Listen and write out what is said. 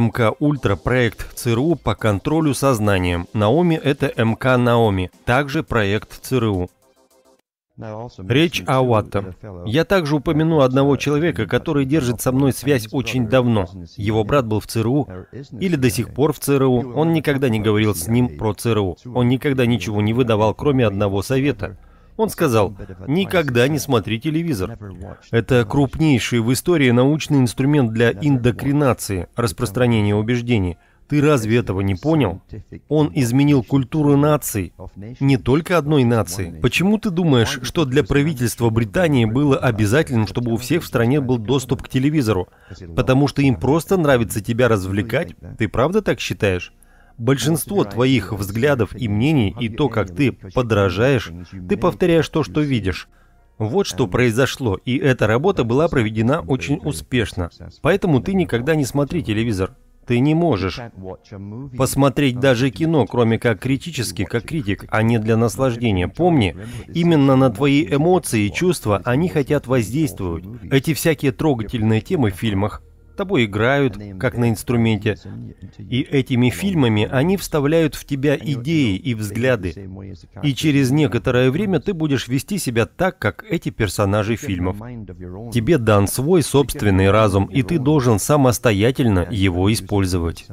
МК Ультра проект ЦРУ по контролю сознанием. Наоми – это МК Наоми, также проект ЦРУ. Речь о Уатта. Я также упомяну одного человека, который держит со мной связь очень давно. Его брат был в ЦРУ или до сих пор в ЦРУ. Он никогда не говорил с ним про ЦРУ. Он никогда ничего не выдавал, кроме одного совета. Он сказал, никогда не смотри телевизор. Это крупнейший в истории научный инструмент для индокринации, распространения убеждений. Ты разве этого не понял? Он изменил культуру наций, не только одной нации. Почему ты думаешь, что для правительства Британии было обязательным, чтобы у всех в стране был доступ к телевизору? Потому что им просто нравится тебя развлекать? Ты правда так считаешь? Большинство твоих взглядов и мнений и то, как ты подражаешь, ты повторяешь то, что видишь. Вот что произошло, и эта работа была проведена очень успешно. Поэтому ты никогда не смотри телевизор. Ты не можешь посмотреть даже кино, кроме как критически, как критик, а не для наслаждения. Помни, именно на твои эмоции и чувства они хотят воздействовать. Эти всякие трогательные темы в фильмах тобой играют, как на инструменте. И этими фильмами они вставляют в тебя идеи и взгляды. И через некоторое время ты будешь вести себя так, как эти персонажи фильмов. Тебе дан свой собственный разум, и ты должен самостоятельно его использовать.